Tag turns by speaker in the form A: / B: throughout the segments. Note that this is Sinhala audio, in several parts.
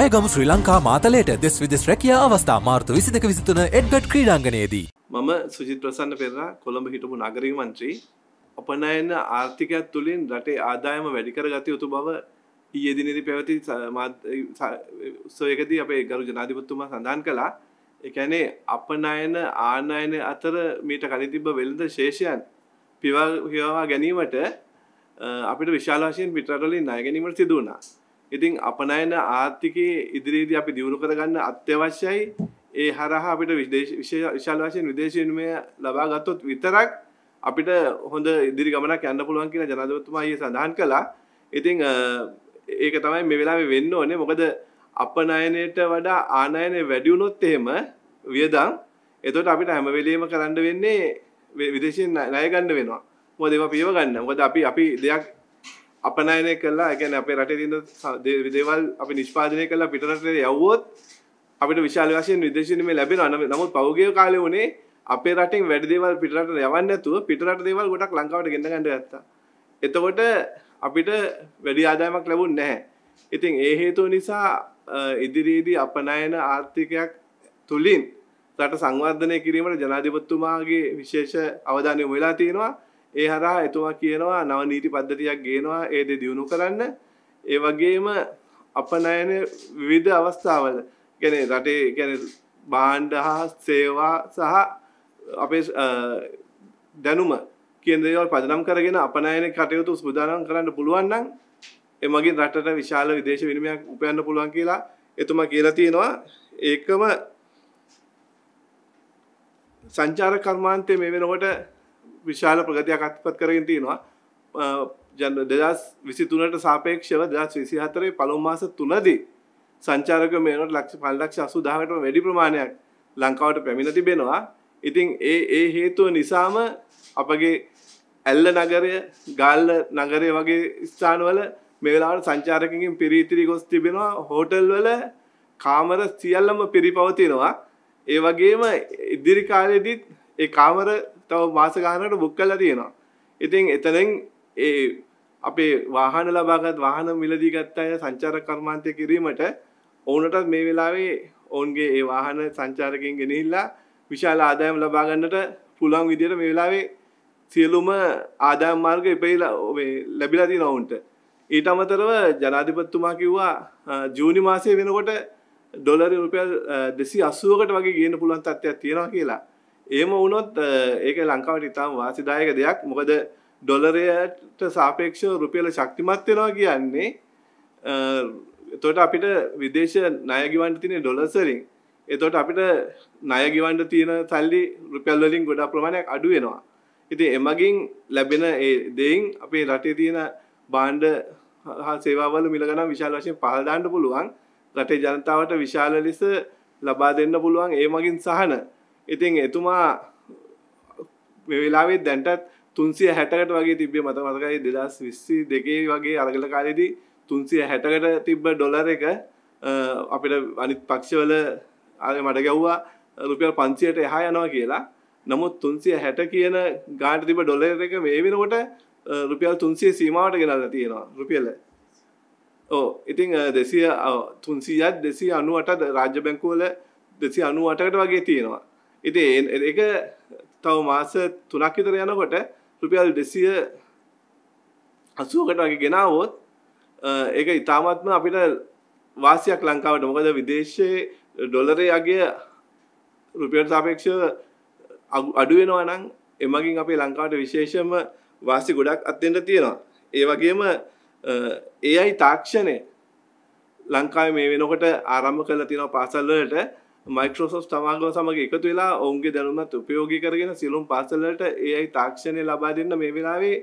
A: ඇයගම ශ්‍රී ලංකා මාතලයට දෙස් විදෙස් රැකිය අවස්ථා මාර්තු විසිදක විසිතුන එඩ්ගට් ක්‍රීඩාංගනයේදී. මම සුජිත් ප්‍රසන්න පෙරා කොළඹ හිටපු නගරී මන්ත්‍රී අපනයන ආර්ථිකයක් තුළින් රටේ ආදායම වැඩිකර ගත යුතු බව ඊයේදිනෙදි පැවති සොයකදී අපේ ගරු ජනාධිපත්තුමා සඳහන් කළා එකැනේ අපනයන ආනයන අතර මීට කනිතිබ වෙළඳ ශේෂයන් පිවල් හිවා ගැනීමට අපිට විශාලාශයෙන් පිටරලින් නායගැනීමට සිදුවනා ඉතින් අපනයන ආර්ථිකයේ ඉදිරියේදී අපි දියුණු කරගන්න අත්‍යවශ්‍යයි. ඒ හරහා අපිට විශාල වශයෙන් විදේශ විනිමය ලබා ගත්තොත් විතරක් අපිට හොඳ ඉදිරි ගමනක් යන්න පුළුවන් කියලා ජනාධිපතිතුමා ඊයේ සඳහන් කළා. ඉතින් ඒක තමයි මේ වෙලාවේ වෙන්න ඕනේ. මොකද අපනයනයට වඩා ආනයනය වැඩි වුණොත් එහෙම වියදම් එතකොට අපිට හැම වෙලෙම කරන්න වෙන්නේ විදේශයෙන් ණය ගන්න වෙනවා. මොකද ඒවා පියව ගන්න. මොකද අපි අපි දෙයක් අපනයනය කලා ගැන අපේ රට දේවල් අපි නිෂ්පාදනය කලා පිටරට යවෝත් අපිට විශාල වශයෙන් විදේශනීම ලැබෙන අන නමුත් පෞගය කාලය වනේ අපේ රටින් වැඩදේවල් පිටරට යවන්න ඇතුව පිටරට දේවල් ගොඩක් ලංකාවට ගෙන්න ගඩ ඇත්ත එතකොට අපිට වැඩි ආදායමක් ලැබුන් නැහැ ඉතින් ඒ හේතුව නිසා ඉදිරියේදී අපනයන ආර්ථිකයක් තුළින් රට සංවර්ධනය කිරීමට ජනාධිපත්තුමාගේ විශේෂ අවධානය වෙලා තියෙනවා ඒ හරහා එතුමා කියනවා නව නීති පද්ධතියක් ගේනවා ඒ දේ දියුණු කරන්න ඒ වගේම අපනයන විවිධ අවස්ථාවල කියන්නේ රටේ කියන්නේ භාණ්ඩ හා සේවා සහ අපේ දැනුම කියන දේවල් පදනම් කරගෙන අපනයන කටයුතු සුදානම් කරන්න පුළුවන් නම් එමගින් රටට විශාල විදේශ විනිමයක් උපයන්න පුළුවන් කියලා එතුමා කියලා තියෙනවා ඒකම සංචාර කර්මාන්තය මේ වෙනකොට විශාල ප්‍රගතියක් අත්පත් කරගෙන තියෙනවා ජන දෙදස් විසි තුනට සාපේක්ෂව දස් විසි හතරේ පළොම්මාස තුනදී සංචාරක මේනට ලක්ෂ පල්ලක්ෂ අසු දාහට වැඩි ප්‍රමාණයක් ලංකාවට පැමිණ තිබෙනවා ඉතින් ඒ ඒ හේතුව නිසාම අපගේ ඇල්ල නගරය ගල්ල නගරය වගේ ස්ථානවල මේලාට සංචාරකින් පිරීතිරි ගොස් තිබෙනවා හෝටල් වල කාමර සියල්ලම පිරිපවතිනවා ඒ වගේම ඉදිරි කාලෙදිත් ඒ කාමර තව මාස ගානකට බුක් කරලා තියෙනවා. ඉතින් එතනින් ඒ අපේ වාහන ලබාගත් වාහන මිලදී ගත්ත අය සංචාරක කර්මාන්තය කිරීමට ඔවුන්ටත් මේ වෙලාවේ ඔවුන්ගේ ඒ වාහන සංචාරකයන් ගෙනහිල්ලා විශාල ආදායම් ලබා ගන්නට පුළුවන් විදියට මේ වෙලාවේ සියලුම ආදායම් මාර්ග ඉපෙයිලා ලැබිලා තියෙනවා ඔවුන්ට. ඊට අමතරව ජනාධිපතිතුමා කිව්වා ජූනි මාසයේ වෙනකොට ඩොලර් රුපියල් 280කට වගේ ගේන්න පුළුවන් තත්ත්වයක් තියෙනවා කියලා. ඒම වුණොත් ඒක ලංකාවට ඉතාම වාසිදායක දෙයක් මොකද ඩොලරයට සාපේක්ෂ රුපියල ශක්තිමත් වෙනවා කියන්නේ එතකොට අපිට විදේශ ණය ගිවන්න තියෙන ඩොලර් වලින් එතකොට අපිට ණය ගිවන්න තියෙන සල්ලි රුපියල් වලින් ගොඩක් ප්‍රමාණයක් අඩු වෙනවා ඉතින් එමගින් ලැබෙන ඒ දෙයින් අපේ රටේ තියෙන බාණ්ඩ හා සේවාවල මිල ගණන් විශාල වශයෙන් පහළ දාන්න පුළුවන් රටේ ජනතාවට විශාල ලෙස ලබා දෙන්න පුළුවන් ඒ මගින් සහන ඉතින් එතුමා මේ වෙලාවේ දැන්ටත් 360කට වගේ තිබ්බේ මට මතකයි 2022 වගේ අරගල කාලේදී 360කට තිබ්බ ඩොලර් එක අපිට අනිත් පක්ෂවල අර මඩ ගැව්වා රුපියල් 500ට එහා යනවා කියලා. නමුත් 360 කියන ගානට තිබ්බ ඩොලර් එක මේ වෙනකොට රුපියල් 300 සීමාවට ගෙනල්ලා තියෙනවා රුපියල. ඕ ඉතින් 200 300ත් 298ත් රාජ්‍ය බැංකුවල 298කට වගේ තියෙනවා. ඉතින් ඒක තව මාස 3ක් විතර යනකොට රුපියල් 280කට වගේ ගෙනාවොත් ඒක ඉතාමත්ම අපිට වාසියක් ලංකාවට මොකද විදේශයේ ඩොලරේ අගය රුපියල් සාපේක්ෂව අඩු වෙනවා නම් එමගින් අපේ ලංකාවට විශේෂම වාසි ගොඩක් අත්වෙන්න තියෙනවා ඒ වගේම AI තාක්ෂණය ලංකාවේ මේ වෙනකොට ආරම්භ කරලා තියෙනවා පාසල් වලට මයිකෝසොස් තමාගව සමඟ එකතු වෙලා ඔවුන්ගේ දැනුමත් උපයෝගි කරගෙන සියලුම් පාසල්ලට ඒයි තාක්ෂණය ලබා දෙන්න මේ වෙලාවේ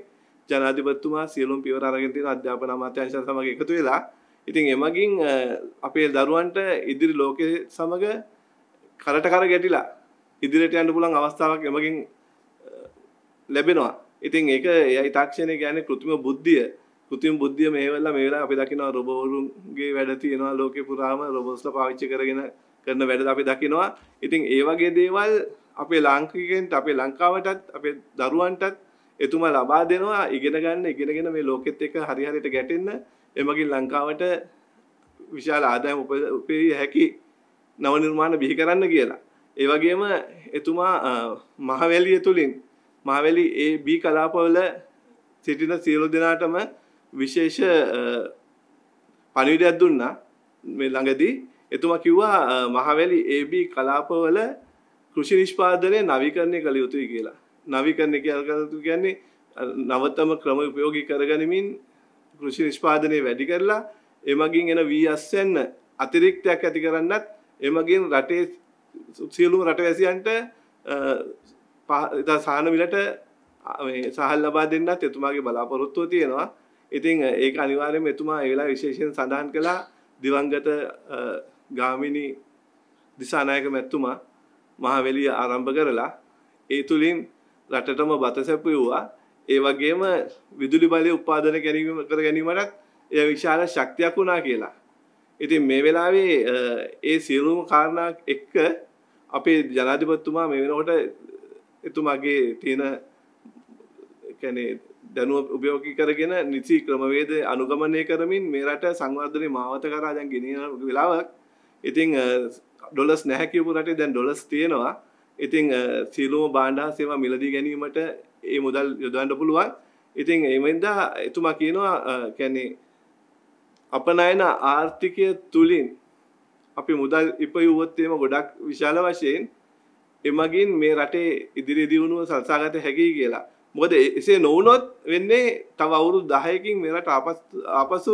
A: ජනාධිපත්තුමා සියලුම් පියවර අරගෙන තියෙන අධ්‍යාපන අමාත්‍යාංශය සමඟ එකතු වෙලා ඉතින් එමගින් අපේ දරුවන්ට ඉදිරි ලෝකයේ සමග කරට කර ගැටිලා ඉදිරියට යන්න පුළුවන් අවස්ථාවක් එමගින් ලැබෙනවා. ඉතින් ඒක ඒයි තාක්ෂණය කියන්නේ કૃත්‍රිම බුද්ධිය. કૃත්‍රිම බුද්ධිය මේ වෙලාව මේ වෙලාව අපි දකිනවා රොබෝවරුන්ගේ වැඩ තියෙනවා ලෝකේ පුරාම රොබෝස්ලා පාවිච්චි කරගෙන කරන වැඩ අපි දකිනවා. ඉතින් ඒ වගේ දේවල් අපේ ලාංකිකයන්ට අපේ ලංකාවටත් අපේ දරුවන්ටත් එතුමා ලබා දෙනවා ඉගෙන ගන්න ඉගෙනගෙන මේ ලෝකෙත් එක්ක හරි හරියට ගැටෙන්න එමගින් ලංකාවට විශාල ආදායම් උපයවිය හැකි නව නිර්මාණ බිහි කරන්න කියලා. ඒ වගේම එතුමා මහවැලිය තුලින් මහවැලි ඒ බී කලාපවල සිටින සියලු දෙනාටම විශේෂ පණිවිඩයක් දුන්නා මේ ළඟදී එතුමා කිව්වා මහවැලි AB කලාපවල කෘෂි නිෂ්පාදනය නවීකරණය කළ යුතුයි කියලා. නවීකරණය කියන්නේ නවතම ක්‍රම උපයෝගී කරගනිමින් කෘෂි නිෂ්පාදනය වැඩි කරලා එමගින් එන වී අස්සෙන් අතිරික්තයක් ඇති කරන්නත් එමගින් රටේ සියලුම රටවැසියන්ට සහන මිලට සහල් ලබා දෙන්නත් එතුමාගේ බලාපොරොත්තුව තියෙනවා. ඉතින් ඒක අනිවාර්යයෙන්ම එතුමා ඒ වෙලාව විශේෂයෙන් සඳහන් කළා දිවංගත ගාමිණී දිසානායක මැතිතුමා මහවැලිය ආරම්භ කරලා ඒ තුලින් රටටම බත සැපයුවා ඒ වගේම විදුලි බලය උත්පාදන ගැනීම කර ගැනීමටත් එය විශාල ශක්තියක් වුණා කියලා. ඉතින් මේ වෙලාවේ ඒ සියලුම කාරණා එක්ක අපේ ජනාධිපතිතුමා මේ වෙනකොට එතුමාගේ තියෙන කියන්නේ දැනුව උපයෝගී කරගෙන නිසි ක්‍රමවේද අනුගමනය කරමින් මේ රට සංවර්ධනයේ මාවත කරා දැන් ගෙනියන වෙලාවක් ඉතිං ඩොලස් නැහැකිවපු රට දැන් ඩොලස් තියෙනවා ඉතිං සියලුම බාණ්ඩා සේවා මිලදී ගැනීමට ඒ මුදල් යොදවන්න පුළුවන් ඉතිං එමෙන්දා එතුමා කියනවා කැන්නේ අපනයන ආර්ථිකය තුළින් අපි මුදල් ඉපයුවොත්තේම ගොඩක් විශාල වශයෙන් එමගින් මේ රටේ ඉදිරි දියුණුව සල්සාගත හැකි කියලා මොකද එසේ නොවනොත් වෙන්නේ තව අවුරු දහයකින් මෙරට ආපසු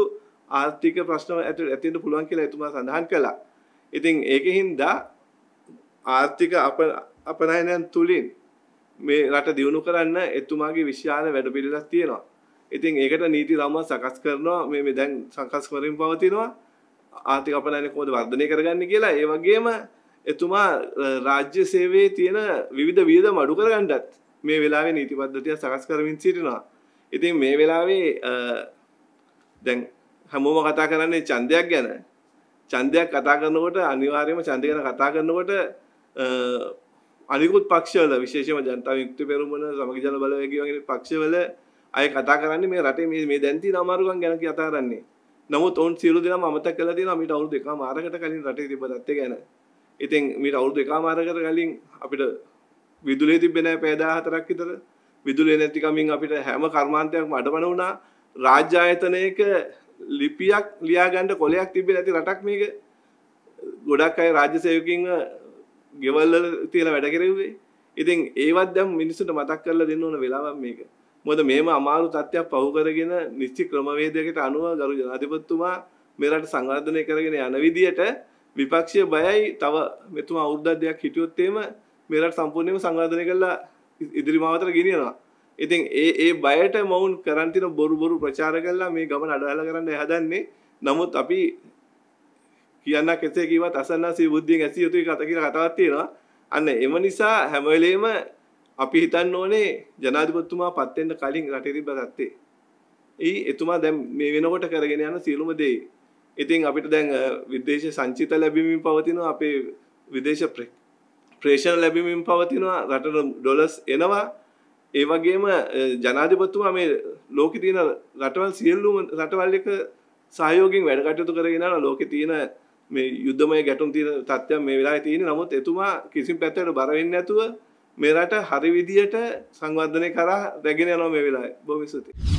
A: ආර්ථික ප්‍රශ්න ඇතුළට ඇතින්න පුළුවන් කියලා එතුමා සඳහන් කළා ඉතින් ඒකෙහින්ද ආර්ථික අපනයනයන් තුලින් මේ රට දියුණු කරන්න එතුමාගේ විශාල වැඩපිළිවෙලක් තියෙනවා. ඉතින් ඒකට නීති රාමුව සකස් කරනවා මේ මේ දැන් සකස් කරමින් පවතිනවා. ආර්ථික අපනයනය කොහොමද වර්ධනය කරගන්නේ කියලා ඒ වගේම එතුමා රාජ්‍ය සේවයේ තියෙන විවිධ වියදම් අඩු කරගන්නත් මේ වෙලාවේ නීති පද්ධතිය සකස් කරමින් සිටිනවා. ඉතින් මේ වෙලාවේ දැන් හැමෝම කතා කරන්නේ ඡන්දයක් ගැන. ඡන්දයක් කතා කරනකොට අනිවාර්යයෙන්ම ඡන්දය ගැන කතා කරනකොට අනිකුත් පක්ෂවල විශේෂයෙන්ම ජනතා විමුක්ති පෙරමුණ සමගි ජන බලවේගය වගේ පක්ෂවල අය කතා කරන්නේ මේ රටේ මේ මේ දැන් තියෙන අමාරුකම් ගැන කතා කරන්නේ. නමුත් ඔවුන් සියලු දෙනාම අමතක කරලා තියෙනවා මීට අවුරුදු එකමාරකට කලින් රටේ තිබ්බ තත්ත්වය ගැන. ඉතින් මීට අවුරුදු එකමාරකට කලින් අපිට විදුලිය තිබ්බේ නැහැ පැය 14ක් විතර. විදුලිය නැතිකමින් අපිට හැම කර්මාන්තයක්ම අඩවණ වුණා. රාජ්‍ය ආයතනයක ලිපියක් ලියාගන්න කොලයක් තිබෙන ඇති රටක් මේක ගොඩක් අයි රාජ්‍ය සයකින් ගෙවල්ල තියල වැඩ කරෙවේ ඉතින් ඒවත් දැම් මිනිසුට මතක් කරලා දෙන්න ඕන වෙලාවක් මේක මොද මේම අමාරු තත්ත්වයක් පහු කරගෙන නිශ්චි ක්‍රමවේදයකට අනුව ගරු ජනාධිපතිතුමා මෙරට සංවර්ධනය කරගෙන යන විදියට විපක්ෂය බයයි තව මෙතුමා අවුරුද්දක් දෙයක් හිටියොත් එimhe මෙරට සම්පූර්ණයෙන්ම සංවර්ධනය කළා ඉදිරි මාවතට ගෙනියනවා ඉතින් ඒ ඒ බයට මොවුන් කරන් තියෙන බොරු බොරු ප්‍රචාර කළා මේ ගමන අඩවලා කරන්න හදන්නේ. නමුත් අපි කියන්න කෙසේ කිව්වත් අසන්නාසී බුද්ධියෙන් ඇසිය යුතුයි කතා කියලා කතාවක් තියෙනවා. අන්න එම නිසා හැම වෙලෙම අපි හිතන්න ඕනේ ජනාධිපතිතුමා පත් වෙන්න කලින් රටේ තිබ්බ තත්ත්වේ. ඒ එතුමා දැන් මේ වෙනකොට කරගෙන යන සියලුම දේ. ඉතින් අපිට දැන් විදේශ සංචිත ලැබීමෙන් පවතිනවා අපේ විදේශ ප්‍රේෂණ ලැබීමෙන් පවතිනවා රට ඩොලර්ස් එනවා ඒ වගේම ජනාධිපතිතුමා මේ ලෝකේ තියෙන රටවල් සියලුම රටවල් එක සහයෝගයෙන් වැඩ කටයුතු කරගෙන යනවා ලෝකේ තියෙන මේ යුද්ධමය ගැටුම් තියෙන තත්ත්වයක් මේ වෙලාවේ තියෙන්නේ නමුත් එතුමා කිසිම පැත්තකට බර වෙන්නේ නැතුව මේ රට හරි විදියට සංවර්ධනය කරා රැගෙන යනවා මේ වෙලාවේ බොහොම ස්තුතියි